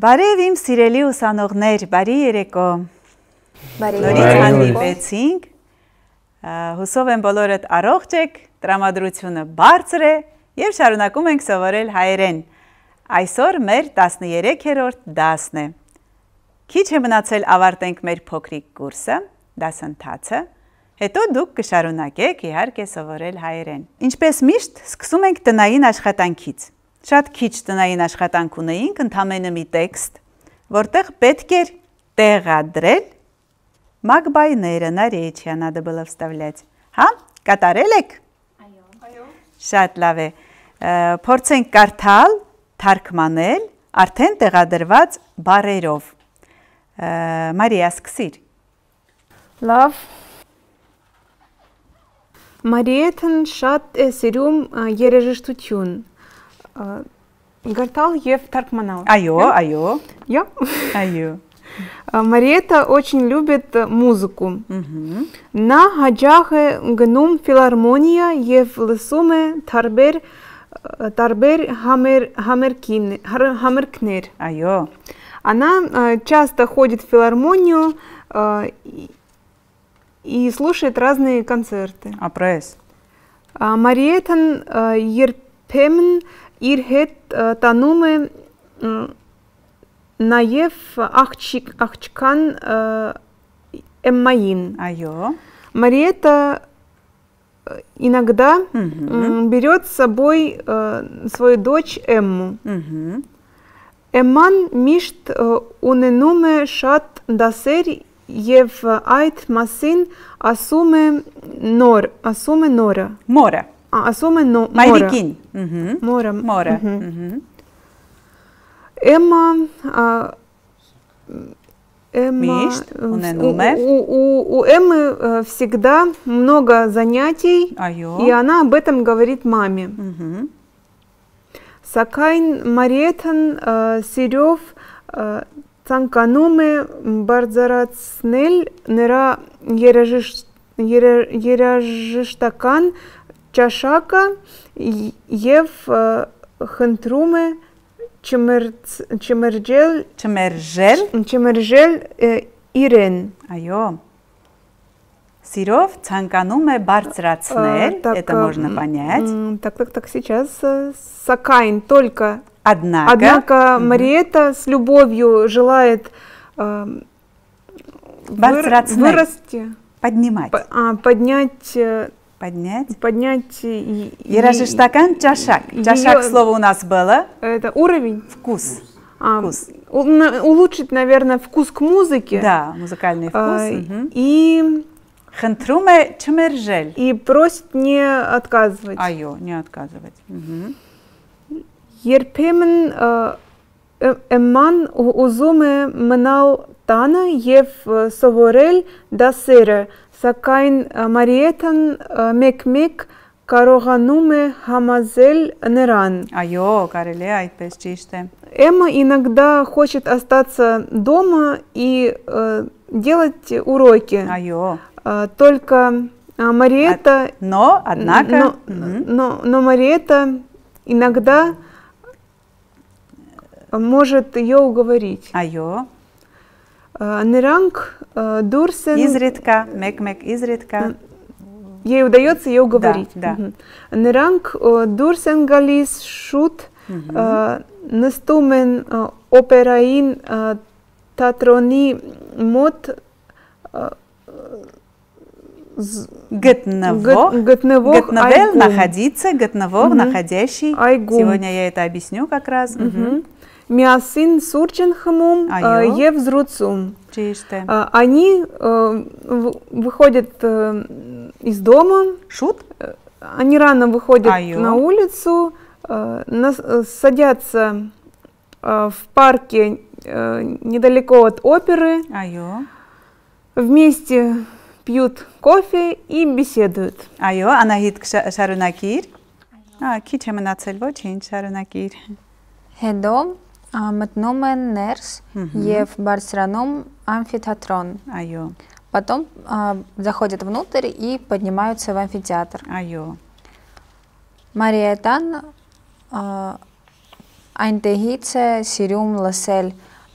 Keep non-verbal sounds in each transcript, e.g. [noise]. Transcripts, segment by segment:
Բարև իմ սիրելի ուսանողներ, բարի երեկո։ Նորից հանդիպեցինք։ Հուսով եմ բոլորդ առողջ եք, տրամադրությունը բարձր է եւ շարունակում ենք սովորել հայերեն։ Այսօր մեր 13-րդ դասն է։ Քիչ է մնացել ավարտենք մեր փոքրիկ կուրսը, դասընթացը։ Հետո դուք կշարունակեք իհարկե սովորել հայերեն։ Ինչպես միշտ, սկսում ենք տնային աշխատանքից շատ քիչ տնային աշխատանք ունեինք, ընդամենը մի տեքստ, որտեղ պետք էր տեղադրել մագբայները, նարեչիա, надо было вставлять։ Հա, կատարել եք։ Այո, այո։ Շատ լավ է։ Փորձենք կարդալ, թարգմանել արդեն տեղադրված բարերով։ Մարիա, սկսիր։ Լավ։ Մարիեթն շատ է սիրում երաժշտություն։ Э, Гартал Ев Таркманал. Айо, айо. Я? Айо. Э, Мариета очень любит э, музыку. На гаджахе гнум филармония ев лесуме тарбер тарбер хамер хамеркнер. Айо. Она часто ходит в филармонию и слушает разные концерты. А пресс? А Мариэтан Ерпемен իր հետ տանում է նաև աղջիկ աղջկան Էմմային։ Այո։ Մարիետա иногда берет с собой свою дочь Эмму։ Էմման միշտ ունենում է շատ դասեր եւ այդ մասին ասում է նոր, ասում է նորը։ Մորը։ А, особенно Майрикинь. Мора. Угу. Мора. Мора. Угу. Угу. Emma, Эмма, Мишт, у, у, Эммы всегда много занятий, и она об этом говорит маме. Сакайн Маретан, э, Серев э, Цанкануме Барзарацнель Нера Еражиштакан Чашака Ев Хантруме Чемерджель Чемержел Չմերջել իրեն։ Այո։ Սիրով ցանկանում է это можно понять. Так, так, так, сейчас э, Сакайн только. Однако, Однако Мариета с любовью желает э, вырасти, поднимать. а, поднять э, Поднять. Поднять. И, и, и Раджиштакан чашак. Чашак ее, слово у нас было. Это уровень. Вкус. А, вкус. Улучшить, наверное, вкус к музыке. Да, музыкальный а, вкус. А, угу. И... Хентруме чемержель. И просит не отказывать. Айо, не отказывать. Угу. Ерпемен э, э, эмман узуме мнал тана ев э, соворель да сыра Сакайн Мариетан Мекмик, մեկ կարողանում է համազել նրան։ Այո, կարելի է այդպես ճիշտ Эмма иногда хочет остаться дома и э, делать уроки. Айо. только Мариета. но, однако... Но, угу. но, но Мариэта иногда может ее уговорить. Айо. Э, Неранг, э, Дурсен... Изредка, Мекмек, -мек, изредка. Ей удается ее уговорить. Да, да. Неранг, э, Дурсен Галис, Шут, угу. Настумен, Операин, Татрони, Мот, Готново. Гетневел находиться, готново находящий. Сегодня я это объясню как раз. Угу. Миасин սուրճ են խմում եւ Они э, выходят э, из дома. Шут? Э, они рано выходят Айо. на улицу, садятся в парке недалеко от оперы. Айо. Вместе пьют кофе и беседуют. Айо, Այո, Անահիտ шарунакир. А քիչ է մնացել, ոչինչ, шарунакир? Хедом մտնում են ներս եւ բարձրանում ամֆիթատրոն։ Այո։ Потом заходят внутрь и поднимаются в амфитеатр. Այո։ Մարիետան այնտեղից է սիրում լսել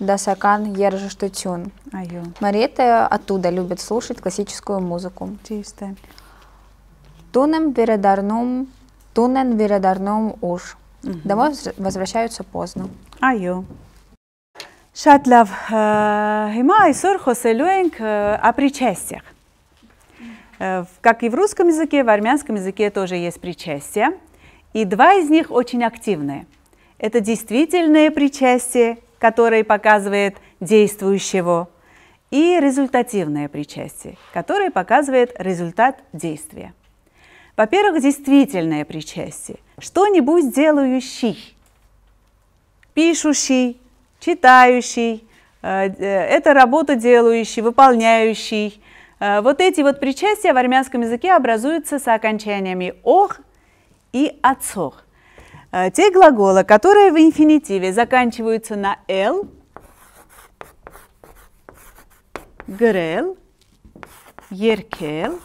դասական երաժշտություն։ Այո։ Մարիետը оттуда любит слушать классическую музыку։ Ճիշտ է։ Տունն վերադառնում, տունն վերադառնում ուշ։ Домой возвращаются поздно. Այո։ Шатлав, լավ։ Հիմա այսօր խոսելու ենք о причастиях. Э, как и в русском языке, в армянском языке тоже есть причастия. И два из них очень активные. Это действительное причастие, которое показывает действующего, и результативное причастие, которое показывает результат действия. Во-первых, действительное причастие. Что-нибудь делающий – пишущий, читающий, э, э, это работа делающий, выполняющий. Э, вот эти вот причастия в армянском языке образуются с окончаниями «ох» и отсох. Те глаголы, которые в инфинитиве заканчиваются на «л», «грел», «еркел»,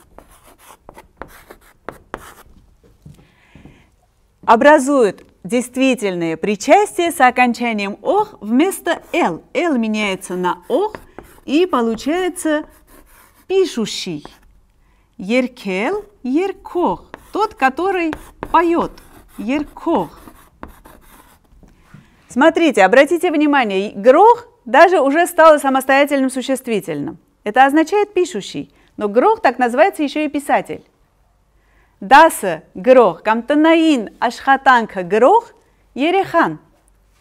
образуют действительные причастия с окончанием «ох» вместо «л». «Л» меняется на «ох» и получается «пишущий». Еркел – еркох, тот, который поет. Еркох. Смотрите, обратите внимание, грох даже уже стало самостоятельным существительным. Это означает «пишущий», но грох так называется еще и писатель դասը գրող կամ տնային աշխատանքը գրող երեխան։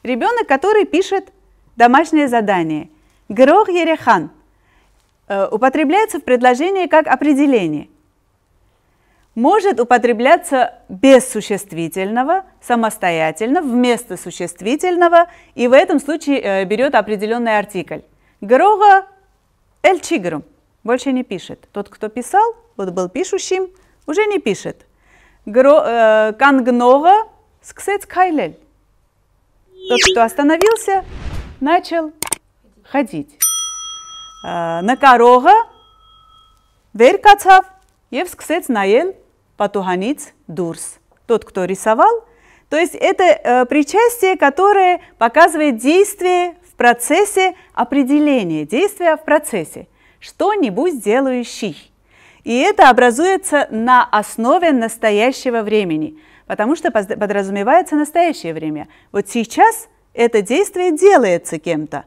Ребенок, который пишет домашнее задание. Грох ерехан э, употребляется в предложении как определение. Может употребляться без существительного, самостоятельно, вместо существительного, и в этом случае э, берет определенный артикль. Грога эльчигрум. Больше не пишет. Тот, кто писал, вот был пишущим – уже не пишет. Э, Кангнога сксец кайлель. Тот, кто остановился, начал ходить. Э, на корога верь кацав, евсксец наел патуханиц дурс. Тот, кто рисовал, то есть это э, причастие, которое показывает действие в процессе определения, действия в процессе. Что-нибудь делающий. И это образуется на основе настоящего времени, потому что подразумевается настоящее время. Вот сейчас это действие делается кем-то.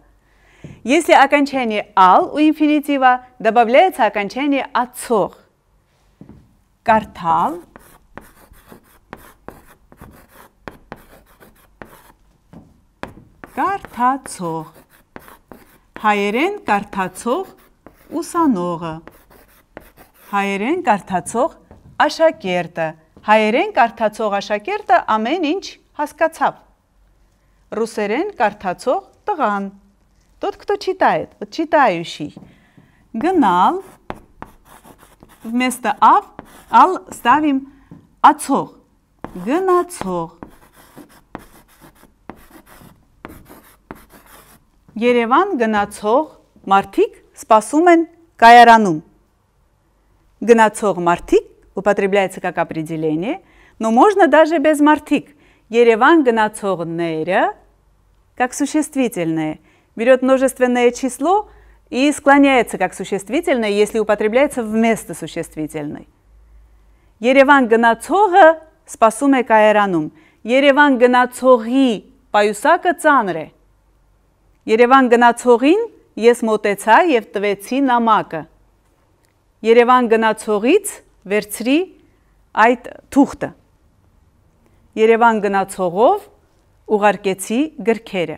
Если окончание «ал» у инфинитива, добавляется окончание «отцох». Картал, картацох, хайрен картацох усанога. Հայերեն կարդացող աշակերտը։ Հայերեն կարդացող աշակերտը ամեն ինչ հասկացավ։ Ռուսերեն կարդացող տղան։ Тот, кто читает, вот читающий. Гнал. Вместо ав ал ставим отцог. Гнацог. Երևան գնացող մարդիկ սպասում են կայարանում Գնացող Мартик употребляется как определение, но можно даже без Мартик. Ереван гнацогнера, как существительное, берет множественное число и склоняется как существительное, если употребляется вместо существительной. Ереван гнацога спасуме каэранум. Ереван гնացողի паюсака цанре. Ереван Երևան գնացողին ես մոտեցա եւ Երևան գնացողից վերցրի այդ թուղթը։ Երևան գնացողով ուղարկեցի գրքերը։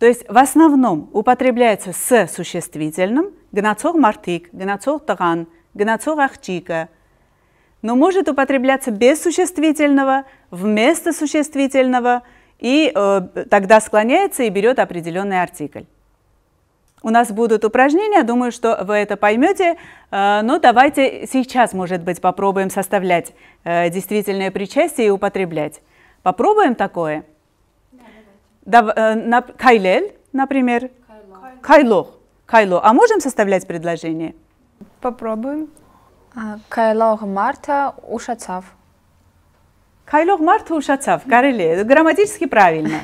То есть в основном употребляется с существительным гнацог мартик, гнацог таган, гнацог ахчика. Но может употребляться без существительного, вместо существительного, и э, тогда склоняется и берет определенный артикль. У нас будут упражнения, думаю, что вы это поймете. Э, но давайте сейчас, может быть, попробуем составлять э, действительное причастие и употреблять. Попробуем такое? Э, кайлель, например. Кайло. Кайло. А можем составлять предложение? Попробуем. А, Кайлох Марта Ушацав. Кайлох Марта Ушацав. Кареле. Грамматически правильно.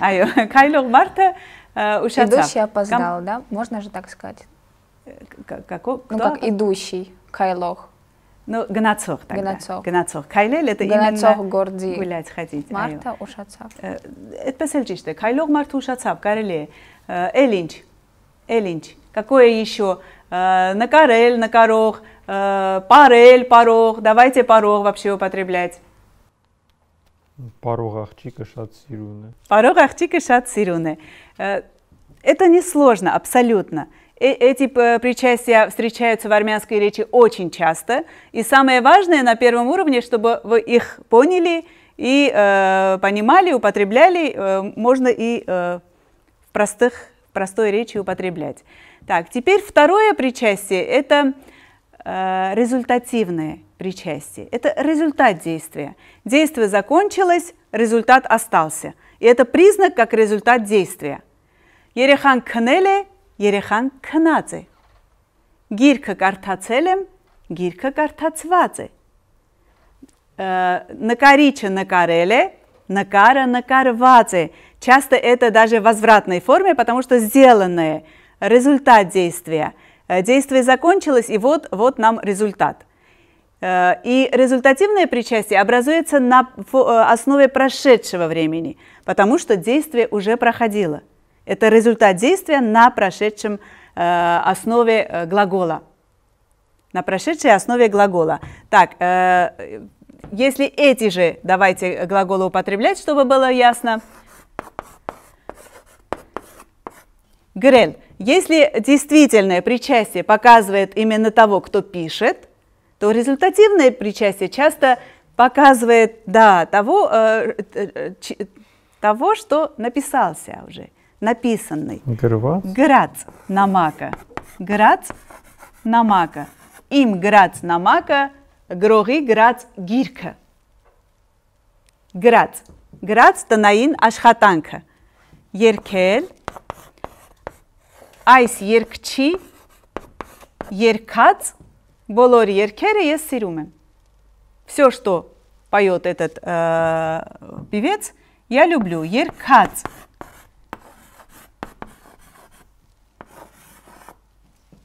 [laughs] Кайлох Марта Ушацав. Э, Уж Идущий опоздал, Ком... да? Можно же так сказать? Какой како... Ну, как идущий, кайлох. Ну, гонацох тогда. Гонацох. Гонацох. Кайлел это гонацох именно горди. гулять ходить. Марта Айо. ушацап. Э, это песелчиште. Кайлох марта ушацап, кареле. Э, Элинч. Элинч. Какое еще? На Карель, на накорох, парель, порог. Давайте порог вообще употреблять. Порог ахтика шат сируны. Порог ахтика шат сируны. Э, это несложно абсолютно. Э, эти э, причастия встречаются в армянской речи очень часто. И самое важное на первом уровне, чтобы вы их поняли и э, понимали, употребляли, э, можно и э, в простых, простой речи употреблять. Так, теперь второе причастие – это э, результативное причастие. Это результат действия. Действие закончилось, результат остался – и это признак как результат действия. Ерехан кнеле, ерехан кнадзе. Гирка картацелем, гирка картацвадзе. Э, накарича накареле, накара накарвадзе. Часто это даже в возвратной форме, потому что сделанное, результат действия. Э, действие закончилось, и вот, вот нам результат. Э, и результативное причастие образуется на основе прошедшего времени – потому что действие уже проходило. Это результат действия на прошедшем э, основе э, глагола. На прошедшей основе глагола. Так, э, если эти же, давайте глаголы употреблять, чтобы было ясно. Грел. Если действительное причастие показывает именно того, кто пишет, то результативное причастие часто показывает да, того, э, э, того, что написался уже, написанный. Грывац. Грац намака. Грац намака. Իմ գրած նամակը գրողի գրած գիրքը։ Գրած, գրած տնային աշխատանքը։ Երկել այս երկչի երկած բոլոր երկերը ես սիրում եմ։ Всё, что поёт этот э, певец, Я люблю Еркац.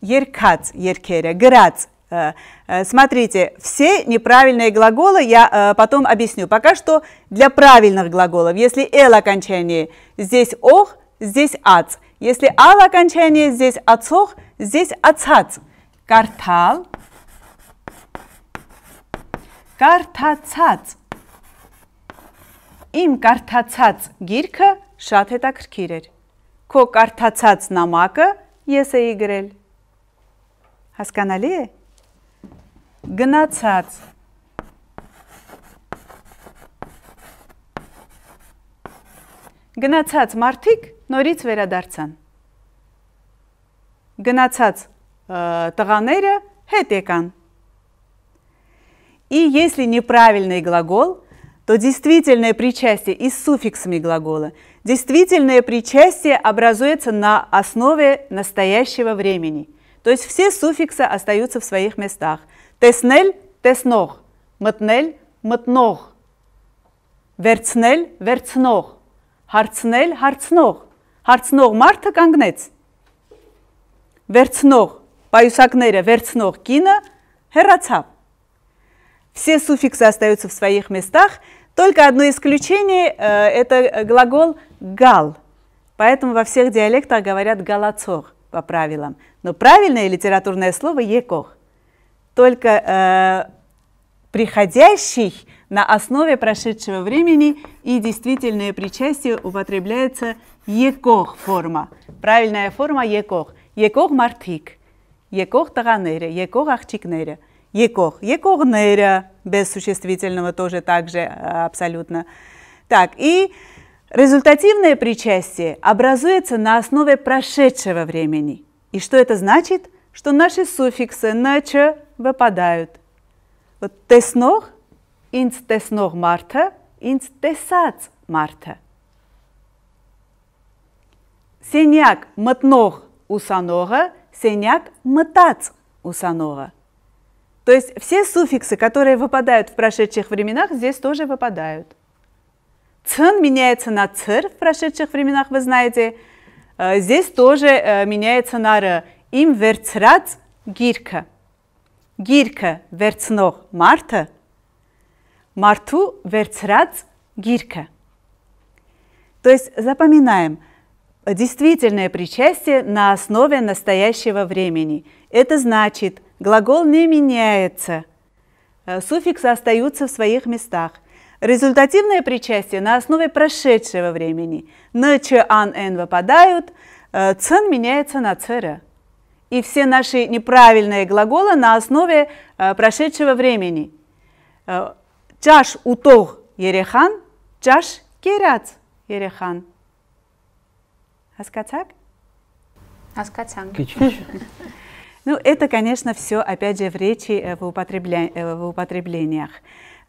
Еркац, Еркеря, Грац. Э, э, смотрите, все неправильные глаголы я э, потом объясню. Пока что для правильных глаголов, если л окончание, здесь «ох», здесь «ац». Если «ал» окончание, здесь «ацох», здесь «ацац». Картал, картацац. իմ կարդացած գիրքը շատ հետաքրքիր էր։ Քո կարդացած նամակը ես էի գրել։ Հասկանալի է։ Գնացած Գնացած մարդիկ նորից վերադարձան։ Գնացած տղաները հետ եկան։ И если неправильный глагол – то действительное причастие и с суффиксами глагола. Действительное причастие образуется на основе настоящего времени. То есть все суффиксы остаются в своих местах. Теснель – теснох, мтнель – мтнох, верцнель – верцнох, հարցնել հարցնող, հարցնող марта կանգնեց, վերցնող, պայուսակները վերցնող կինը հերացապ, все суффиксы остаются в своих местах, только одно исключение э, – это глагол «гал». Поэтому во всех диалектах говорят «галацор» по правилам. Но правильное литературное слово «екох». Только э, приходящий на основе прошедшего времени и действительное причастие употребляется «екох» форма. Правильная форма «екох». «Екох мартик», «екох таганере», «екох ахчикнере». Екох. Екогнеря без существительного тоже также а, абсолютно. Так, и результативное причастие образуется на основе прошедшего времени. И что это значит? Что наши суффиксы нача выпадают. Вот «теснох» – «инц теснох марта», «инц тесац марта». Сеняк «мотнох» усанога, сеняк «мотац» усанога. То есть все суффиксы, которые выпадают в прошедших временах, здесь тоже выпадают. Цен меняется на цер в прошедших временах, вы знаете. Э, здесь тоже э, меняется на р. Им верцрац гирка. Гирка верцнох марта. Марту верцрац гирка. То есть запоминаем – действительное причастие на основе настоящего времени. Это значит, Глагол не меняется. Э, суффиксы остаются в своих местах. Результативное причастие на основе прошедшего времени. Н, Ч, Ан, Н выпадают, э, Цен меняется на цера. И все наши неправильные глаголы на основе э, прошедшего времени. Чаш утог ерехан, чаш керяц ерехан. Аскацак? Аскацан. Кичич. Ну, это, конечно, все, опять же, в речи, э, в, употребля... Э, в употреблениях.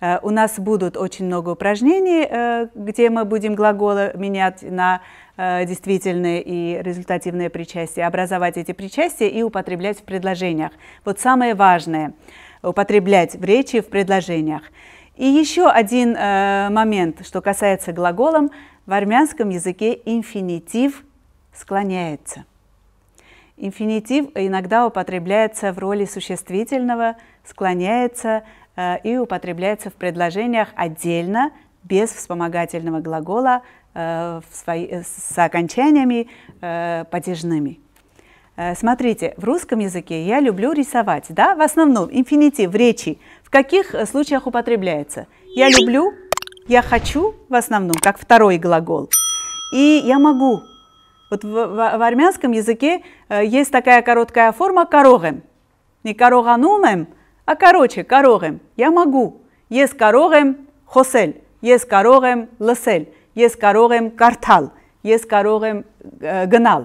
Э, у нас будут очень много упражнений, где мы будем глаголы менять на действительные и результативные причастия, образовать эти причастия и употреблять в предложениях. Вот самое важное – употреблять в речи, в предложениях. И еще один момент, что касается глаголом, в армянском языке инфинитив склоняется – Инфинитив иногда употребляется в роли существительного, склоняется э, и употребляется в предложениях отдельно, без вспомогательного глагола, э, свои, э, с окончаниями э, падежными. Э, смотрите, в русском языке я люблю рисовать, да, в основном инфинитив в речи. В каких э, случаях употребляется? Я люблю, я хочу в основном, как второй глагол. И я могу Вот в, в армянском языке есть такая короткая форма «карогем». Не «кароганумем», а «короче», «карогем». Я могу. Ես կարող եմ խոսել, ես կարող եմ լսել, ես կարող եմ կարդալ, ես կարող եմ գնալ։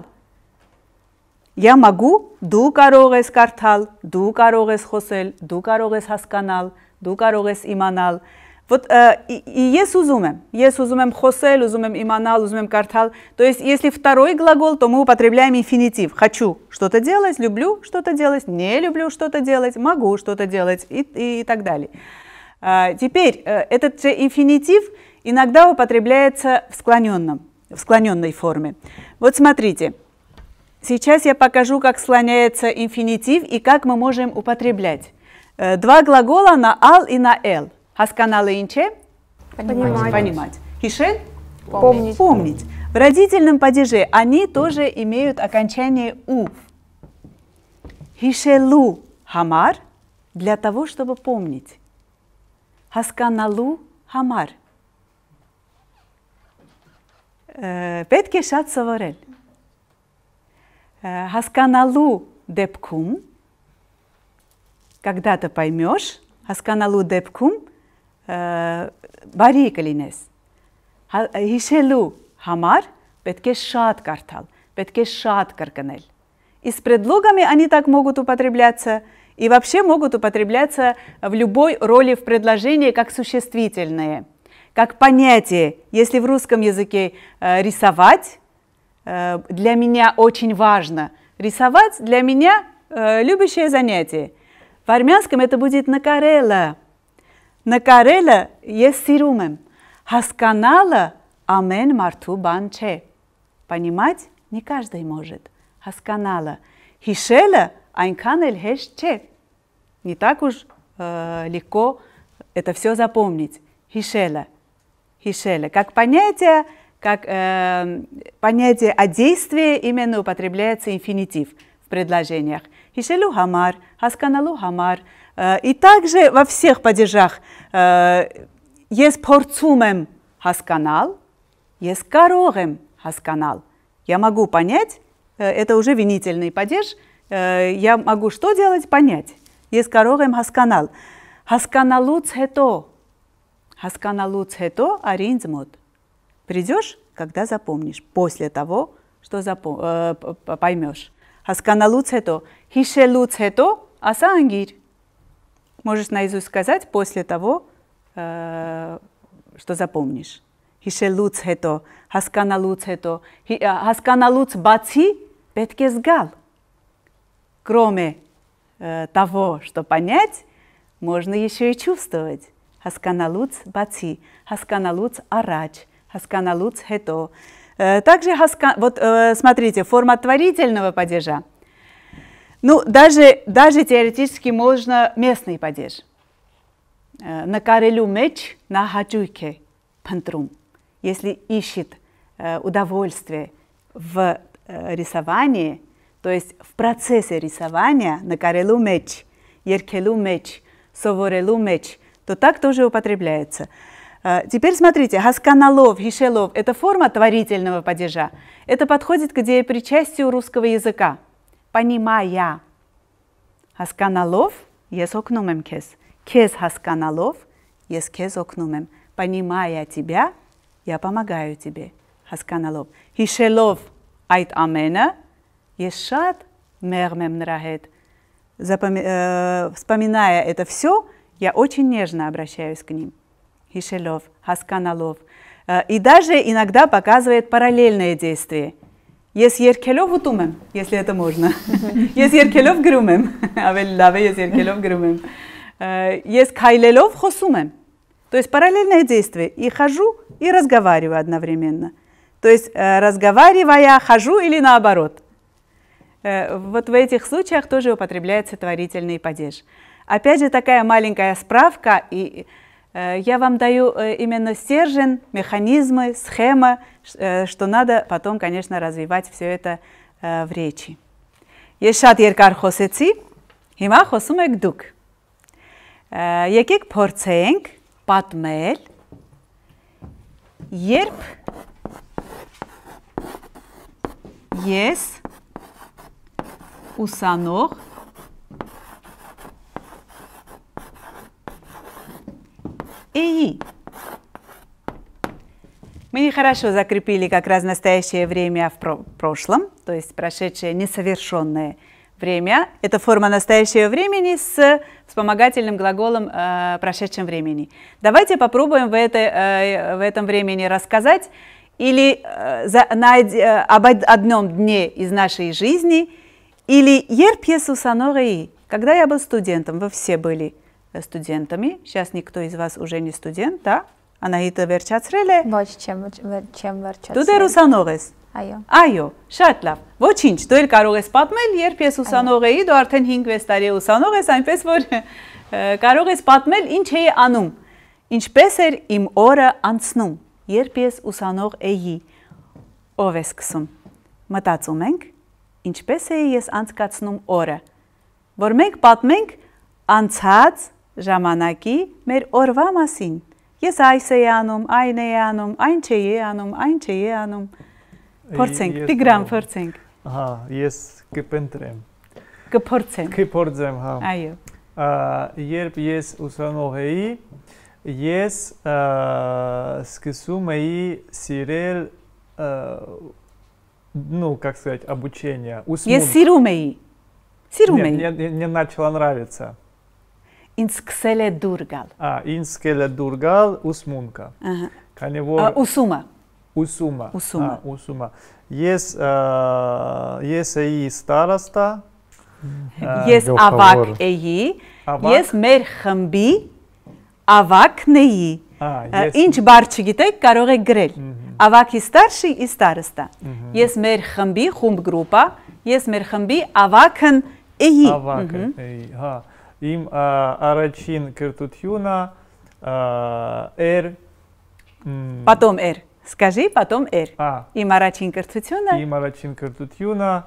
Я могу, դու կարող ես կարդալ, դու կարող ես խոսել, դու կարող ես հասկանալ, դու կարող ես իմանալ։ Вот э, и, и есть узумем, есть узумем хосел, узумем иманал, узумем картал. То есть, если второй глагол, то мы употребляем инфинитив. Хочу что-то делать, люблю что-то делать, не люблю что-то делать, могу что-то делать и, и, и так далее. Э, теперь, э, этот же инфинитив иногда употребляется в склоненном, в склоненной форме. Вот смотрите, сейчас я покажу, как склоняется инфинитив и как мы можем употреблять. Э, два глагола на ал и на эл – Асканалы инче? Понимать. Понимать. Кишен? Помнить. Помнить. В родительном падеже они тоже имеют окончание «у». Хишелу хамар для того, чтобы помнить. Хасканалу хамар. Э, петке шат саварель. Хасканалу э, депкум. Когда-то поймешь. Хасканалу депкум բարի կլինես։ Հիշելու համար պետք է շատ կարդալ, պետք է շատ կրկնել։ И с предлогами они так могут употребляться, и вообще могут употребляться в любой роли в предложении как существительные, как понятие. Если в русском языке э, рисовать, э, для меня очень важно. Рисовать для меня э, любящее занятие. В армянском это будет накарела. Նկարելը ես սիրում եմ, հասկանալը ամեն մարդու բան չէ։ Понимать не каждый может. Հասկանալը, հիշելը այնքան էլ հեշտ չէ։ Не так уж э, легко это все запомнить. Хишела. Хишела. Как понятие, как э, понятие о действии именно употребляется инфинитив в предложениях. Хишелу хамар, хасканалу хамар, Э, и также во всех падежах э, есть порцумем хасканал, есть корогем хасканал. Я могу понять, э, это уже винительный падеж, я могу что делать? Понять. Есть корогем хасканал. Хасканалу цхето. Хасканалу цхето аринзмот. Придешь, когда запомнишь, после того, что запом... э, поймешь. Хасканалу цхето. Хишелу цхето асангирь можешь наизусть сказать после того, э, что запомнишь. Хишелуц это, хасканалуц это, э, хасканалуц баци петкезгал. Кроме э, того, что понять, можно еще и чувствовать. Хасканалуц баци, хасканалуц арач, хасканалуц это. Также, хаска... вот смотрите, форма творительного падежа – ну, даже, даже теоретически можно местный падеж. Э, на карелю меч, на хаджуйке пантрум. Если ищет э, удовольствие в э, рисовании, то есть в процессе рисования на карелю меч, еркелю меч, соворелу меч, то так тоже употребляется. Теперь смотрите, гасканалов, гишелов – это форма творительного падежа. Это подходит к деепричастию русского языка – понимая. Хасканалов, ես օգնում եմ քեզ։ Хасканалов, հասկանալով ես քեզ օգնում եմ։ Понимая тебя, я помогаю тебе։ Хасканалов. հիշելով айт Амена, ես шат, մեղմ нрахет. նրա հետ։ Вспоминая это все, я очень нежно обращаюсь к ним. Хишелов, Хасканалов. И даже иногда показывает параллельные действия – Ես երկելով ուտում եմ, если это можно։ [laughs] Ես երկելով գրում եմ, ավելի լավ է ես երկելով գրում եմ։ Ես քայլելով խոսում եմ։ То есть параллельное действие. И хожу, и разговариваю одновременно. То есть э, разговаривая, хожу или наоборот. Э, вот в этих случаях тоже употребляется творительный падеж. Опять же, такая маленькая справка и Э, я вам даю э, именно стержень, механизмы, схема, э, что надо потом, конечно, развивать все это в речи. Ես շատ երկար խոսեցի, հիմա խոսում եք դուք։ Եկեք փորձենք պատմել, երբ ես ուսանող и мы нехорошо закрепили как раз настоящее время в про прошлом, то есть прошедшее несовершенное время. Это форма настоящего времени с вспомогательным глаголом э, прошедшем времени. Давайте попробуем в, это, э, в этом времени рассказать или э, за, на, э, об одном дне из нашей жизни, или «Ер пьесу санореи», когда я был студентом, вы все были – ստուդենտами. Сейчас никто из вас уже не студент, да? Անահիտը վերջացրել է։ Ոչ, չեմ, չեմ վերջացրել։ Դու դեռ ուսանող ես։ Այո։ Այո, շատ լավ։ Ոչինչ, դու էլ կարող ես պատմել, երբ ես ուսանող էի, դու արդեն 5-6 տարի ուսանող ես, այնպես որ կարող ես պատմել ինչ էի անում։ Ինչպես էր իմ օրը անցնում, երբ ես ուսանող էի։ Ով է սկսում։ Մտածում ենք, ինչպես էի ես անցկացնում օրը, որ մենք պատմենք անցած ժամանակի մեր օրվա մասին։ Ես այս էի անում, այն էի անում, այն չէի անում, այն չէի անում։ Փորձենք, Տիգրան, փորձենք։ Հա, ես կփնտրեմ։ Կփորձեմ։ Կփորձեմ, հա։ Այո։ Երբ ես ուսանող էի, ես սկսում էի սիրել ну, как сказать, обучение. Усмун. Я сирумей. Сирумей. Нет, мне, мне начало нравиться ինձ սկսել է դուր գալ։ Ա, ինձ սկսել է դուր գալ ուսմունքը։ Ահա։ Քանի որ ուսումը։ Ուսումը։ Ուսումը։ Ուսումը։ Ես ես էի ստարաստա։ Ես ավակ էի։ Ես մեր խմբի ավակն էի։ Ինչ բառ չգիտեք, կարող եք գրել։ Ավակի старший и староста։ Ես մեր խմբի խումբ գրուպա, ես մեր խմբի ավակն էի։ Ավակն էի, հա։ им Арачин Киртутюна, Эр. Потом Эр. Скажи, потом Эр. А. Им Арачин Киртутюна. Им Арачин Киртутюна.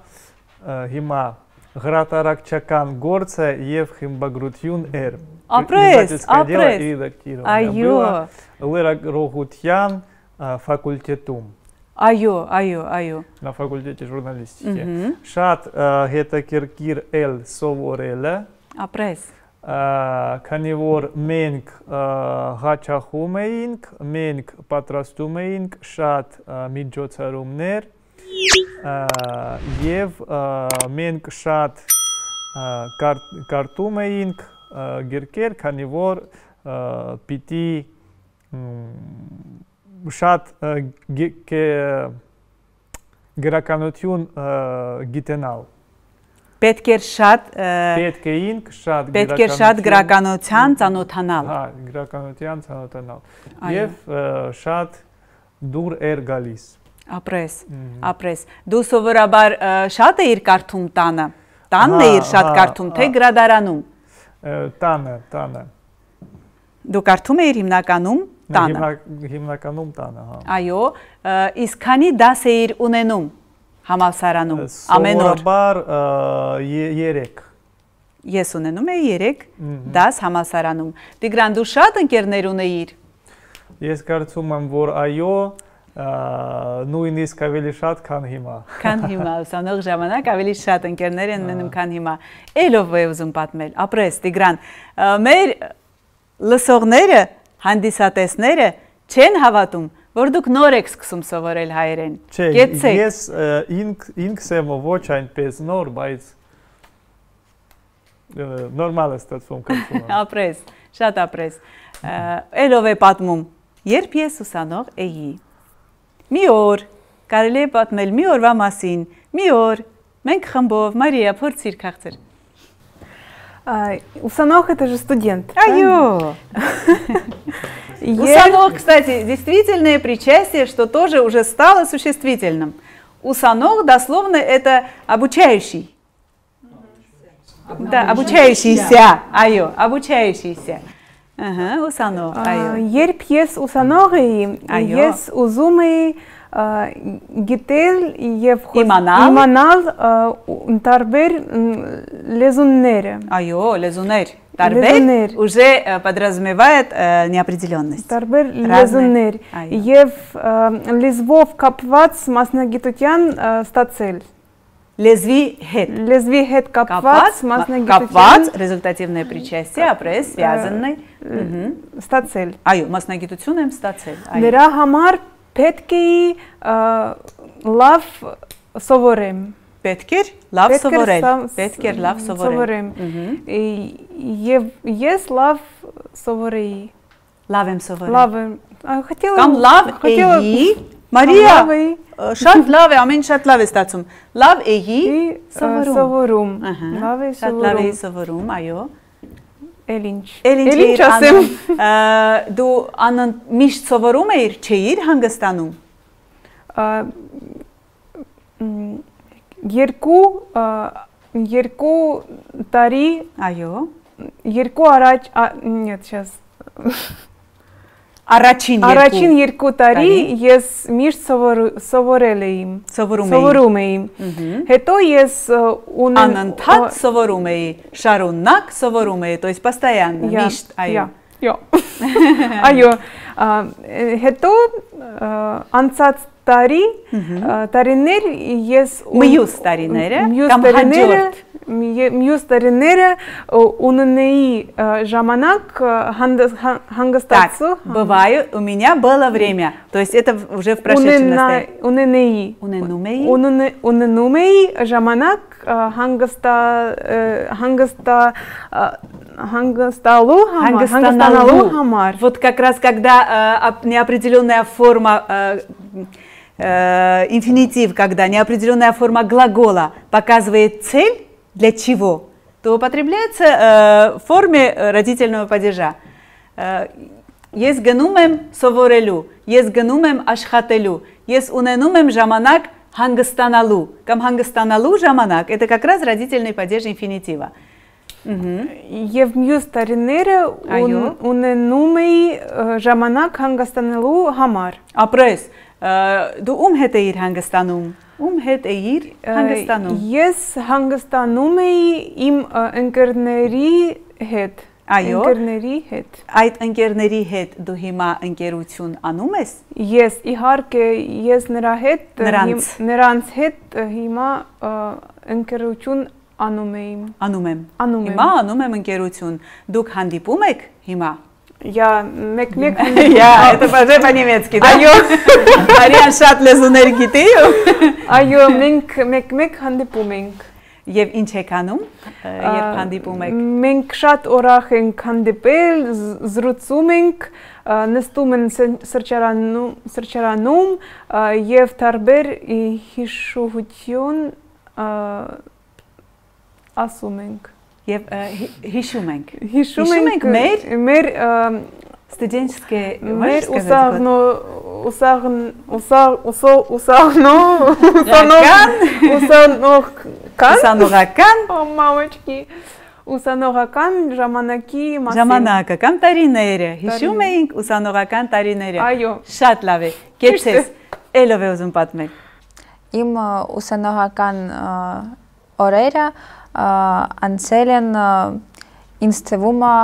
Гима. Гратаракчакан Горца, Евхим Багрутюн Эр. Апресс, апресс. и редактирование было. Лырак Рогутьян, факультетум. Айо, айо, айо. На факультете журналистики. Шат гета киркир эл совореле. Ապրես։ Քանի որ մենք հաճախում էինք, մենք պատրաստում էինք շատ միջոցառումներ եւ մենք շատ կարտում էինք գիրքեր, քանի որ պիտի շատ գրականություն գիտենալ։ Պետք էր շատ Պետք էինք շատ գրականության Պետք էր շատ գրականության ճանոթանալ։ Հա, գրականության ճանոթանալ։ Եվ շատ դուր էր գալիս։ Ապրես, ապրես։ Դու սովորաբար շատ էիր կարդում տանը։ Տանն հա, էիր շատ հա, կարդում, թե հա։ գրադարանում։ Տանը, տանը։ Դու կարդում էիր հիմնականում տանը։ Հիմնականում տանը, հա։ Այո, իսկ քանի դաս էիր ունենում համալսարանում ամեն օր։ Սովորաբար 3 Ես ունենում էի 3 դաս համալսարանում։ Տիգրան դու շատ ընկերներ ունեիր։ Ես կարծում եմ, որ այո, նույնիսկ ավելի շատ, քան հիմա։ Քան հիմա, [laughs] ուսանող ժամանակ ավելի շատ ընկերներ են մնում, քան հիմա։ Էլով է ուզում պատմել, ապրես Տիգրան, մեր լսողները, հանդիսատեսները չեն հավատում, որ դուք նոր եք սկսում սովորել հայերեն։ Գեցեք։ Ես ինքս եմ ոչ այնպես նոր, բայց նորմալ է ստացվում կապվում։ [laughs] Ապրես, շատ ապրես։ Էլով է պատմում։ Երբ ես ուսանող էի։ Մի օր կարելի է պատմել մի օրվա մասին։ Մի օր մենք խմբով Մարիա փորձիր քաղցր։ Ուսանող это же студент։ Այո։ [laughs] У самого, кстати, действительное причастие, что тоже уже стало существительным. Усанок дословно это обучающий. Да, обучающийся. Айо, обучающийся. Ага, усанок. А, айо. Ер пьес усаноры, ес узумы, а, гитель, ев иманал, иманал, а, тарбер лезуннере. Айо, лезуннере. տարբեր ուժե подразумевает неопределенность։ Տարբեր լեզուներ եւ լեզվով կապված մասնագիտության ստացել լեզվի հետ։ Լեզվի հետ կապված մասնագիտություն։ Կապված результативное причастие, ապրես связанный։ Ստացել։ Այո, մասնագիտություն եմ ստացել։ Այո։ Դրա համար պետք է լավ սովորեմ։ Պետք էր լավ սովորել, պետք էր լավ սովորել։ Եվ ես լավ սովորեի։ Լավ եմ սովորել։ Լավ եմ։ Хотела Կամ լավ էի։ Մարիա, շատ լավ է, ամեն շատ լավ է ստացում։ Լավ էի սովորում։ Սովորում։ Լավ էի սովորում։ Շատ լավ էի սովորում, այո։ Էլ ինչ։ Էլ ինչ ասեմ։ Դու անն միշտ սովորում էիր, չէիր հանգստանում երկու երկու տարի, այո, երկու առաջ, нет, сейчас Առաջին երկու Առաջին երկու տարի ես միշտ սովորել էի, սովորում էի։ Սովորում էի։ Հետո ես ունեմ անընդհատ սովորում էի, շարունակ սովորում էի, то есть постоянно, միշտ, այո։ ja aio հետո անցած տարի տարիներ ես մյուս տարիները կամ հաջորդ մյուս տարիները ունենեի ժամանակ հանգստացու бываю у меня было время то есть это уже в прошедшем ունենեի ունենում էի ունենում էի ժամանակ հանգստա հանգստա Хангасталу хамар. Вот как раз когда э, неопределенная форма э, э, инфинитив, когда неопределенная форма глагола показывает цель для чего, то употребляется э, в форме родительного падежа. Э, есть генумем соворелю, есть генумем ашхателю, есть уненумем жаманак хангастаналу. Кам хангастаналу жаманак – это как раз родительный падеж инфинитива. Եվ մյուս տարիները ունենում էի ժամանակ հանգստանելու համար։ Ապրես, դու ում հետ էիր հանգստանում։ Ում հետ էիր հանգստանում։ Ես հանգստանում էի իմ ընկերների հետ։ Այո։ Ընկերների հետ։ Այդ ընկերների հետ դու հիմա ընկերություն անում ես։ Ես իհարկե ես նրա հետ նրանց հետ հիմա ընկերություն Անում եմ։ Անում եմ։ Անում եմ։ Հիմա անում եմ ընկերություն։ Դուք հանդիպում եք հիմա։ Я մեկ-մեկ я это բաժե по-немецки, да? Այո։ Արիան շատ լեզուներ գիտի։ Այո, մենք մեկ-մեկ հանդիպում ենք։ Եվ ինչ եք անում, երբ հանդիպում եք։ Մենք շատ ուրախ ենք հանդիպել, զրուցում ենք, նստում ենք սրճարանում, սրճարանում եւ տարբեր հիշողություն ասում ենք եւ հիշում ենք։ Հիշում ենք մեր մեր студенческие մեր ուսաղնո ուսաղն ուսաղ ուսո ուսաղնո ուսանող ուսանող կան ուսանողական մամочки ուսանողական ժամանակի մասին ժամանակական տարիները հիշում էինք ուսանողական տարիները այո շատ լավ է գեցես ելով է ուզում պատմել իմ ուսանողական օրերը անցել են ինձ թվում է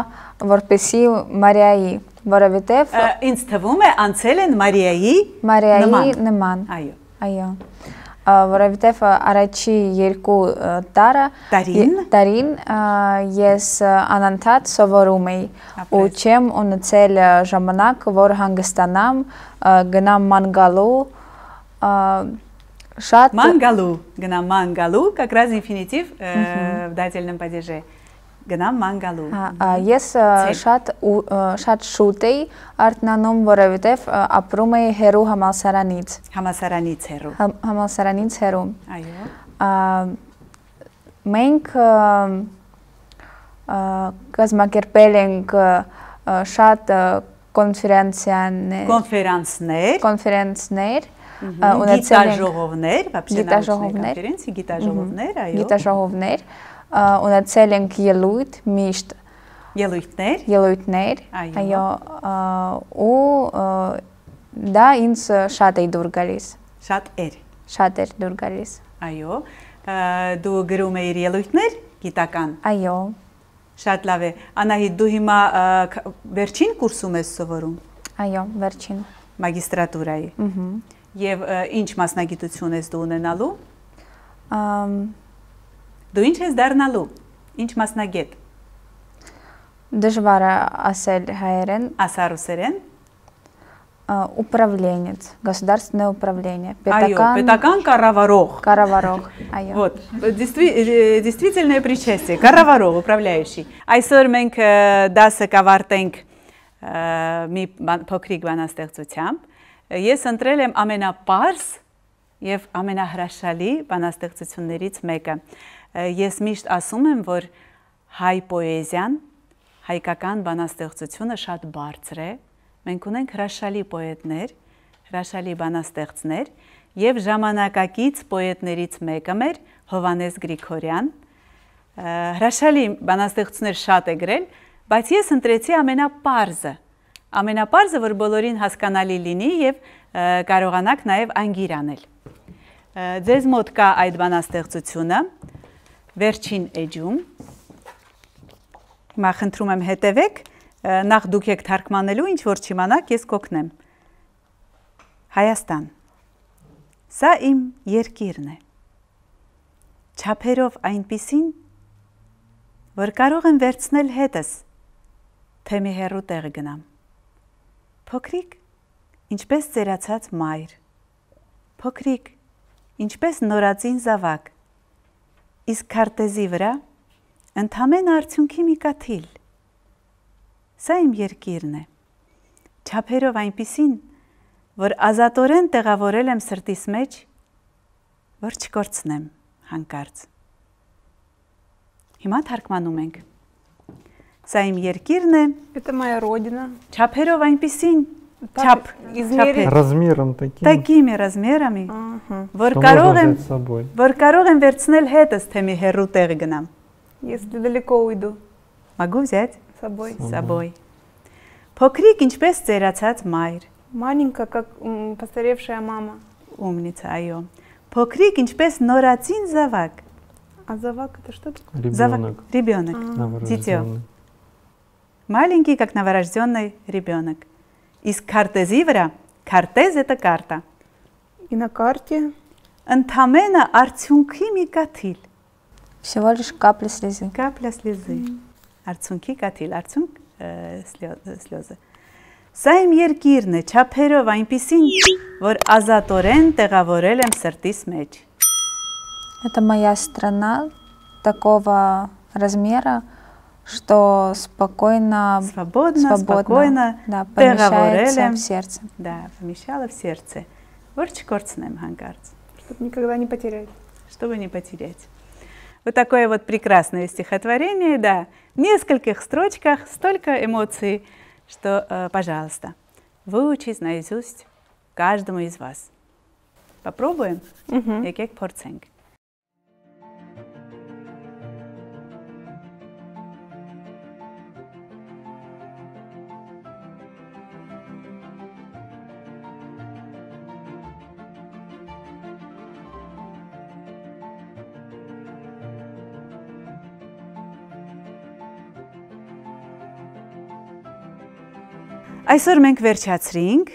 որպեսի Մարիայի, որովհետև ինձ թվում է անցել են Մարիայի Մարիայի նման։ Այո։ Այո որովհետև առաջի երկու տարը տարին տարին ես անընդհատ սովորում էի ու չեմ ունեցել ժամանակ որ հանգստանամ գնամ մանգալու Շատ Մանգալու, գնա Մանգալու, как раз инфинитив в дательном падеже գնամ մանգալու։ հա, Ես շատ շատ շուտ էի արտնանում, որովհետև ապրում էի հերու համալսարանից։ Համալսարանից հերու։ Համալսարանից հերու։ Այո։ Մենք կազմակերպել ենք շատ կոնֆերանցիաներ։ Կոնֆերանսներ։ Կոնֆերանսներ ունեցել են ժողովներ, բաբշեն գիտաժողովներ, իրենց գիտաժողովներ, այո։ Գիտաժողովներ ունեցել ենք ելույթ միշտ ելույթներ, ելույթներ, այո, ու դա ինձ շատ է դուր գալիս։ Շատ էր։ Շատ էր դուր գալիս։ Այո։ Դու գրում էիր ելույթներ գիտական։ Այո։ Շատ լավ է։ Անահիտ, դու հիմա վերջին կուրսում ես սովորում։ Այո, վերջին։ Մագիստրատուրայի։ Ահա Եվ ինչ մասնագիտություն ես դու ունենալու։ Դու ինչ ես դառնալու։ Ինչ մասնագետ։ Դժվար է ասել հայերեն, ասա ռուսերեն։ Управленец, государственное управление, петакан. Այո, պետական կառավարող։ Կառավարող, այո։ Вот, действительное причастие, կառավարող, управляющий։ Այսօր մենք դասը կավարտենք մի փոքրիկ բանաստեղծությամբ ես ընտրել եմ ամենապարս եւ ամենահրաշալի բանաստեղծություններից մեկը։ Ես միշտ ասում եմ, որ հայ պոեզիան, հայկական բանաստեղծությունը շատ բարձր է։ Մենք ունենք հրաշալի պոետներ, հրաշալի բանաստեղծներ եւ ժամանակակից պոետներից մեկը մեր Հովանես Գրիգորյան։ Հրաշալի բանաստեղծություններ շատ է գրել, բայց ես ընտրեցի ամենապարզը Ամենապարզը, որ բոլորին հասկանալի լինի և կարողանակ նաև այն գիրանել։ Ձեզ մոտ կա այդ բանաստեղծությունը, վերջին էջում, հիմա խնդրում եմ հետևեք, նախ դուք եք թարգմանելու, ինչ որ չիմանակ, ես կոգնեմ։ Հայաստան, սա իմ երկիրն է, չապերով այնպիսին, որ կարող եմ վերցնել հետս, թե մի հերու տեղ գնամ։ Փոքրիկ, ինչպես ծերացած մայր։ Փոքրիկ, ինչպես նորածին զավակ։ Իսկ քարտեզի վրա ընդհանեն արդյունքի մի կաթիլ։ Սա իմ երկիրն է։ Չափերով այնպիսին, որ ազատորեն տեղավորել եմ սրտիս մեջ, որ չկորցնեմ հանկարծ։ Հիմա թարգմանում ենք սա իմ это моя родина չափերով այնպեսին Чап. измерить размером таким такими размерами որ կարող եմ որ теми եմ վերցնել если далеко уйду могу взять с собой с собой փոքրիկ ինչպես ծերացած մայր маленькая как постаревшая мама умница այո փոքրիկ ինչպես նորածին զավակ а завак это что такое ребенок ребенок дитё маленький, как новорожденный ребенок. Из картези вրա, картез это карта. И на карте ընդամենը արդյունքի մի կաթիլ։ Всего лишь капля слезы. Капля слезы։ Արդյունքի կաթիլ, արդյունք սլյոզը։ Սա իմ երկիրն է, չափերով այնպիսին, որ ազատորեն տեղավորել եմ սրտիս մեջ։ Это моя страна такого размера, что спокойно, свободно, свободно спокойно, да, помещается в сердце. Да, помещала в сердце. Ворчкорцнем хангарц. Чтобы никогда не потерять. Чтобы не потерять. Вот такое вот прекрасное стихотворение, да. В нескольких строчках столько эмоций, что, э, пожалуйста, выучить наизусть каждому из вас. Попробуем? Угу. как порценька. Այսօր մենք վերջացրինք։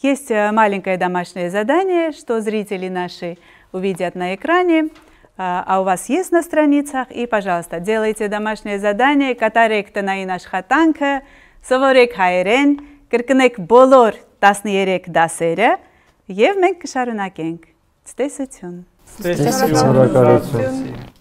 Есть маленькое домашнее задание, что зрители наши увидят на экране, а у вас есть на страницах. И, пожалуйста, делайте домашнее задание. Կատարեք տնային աշխատանքը, սովորեք հայերեն, կրկնեք բոլոր 13 դասերը եւ մենք կշարունակենք։ Ցտեսություն։ Ցտեսություն։ Ցտեսություն։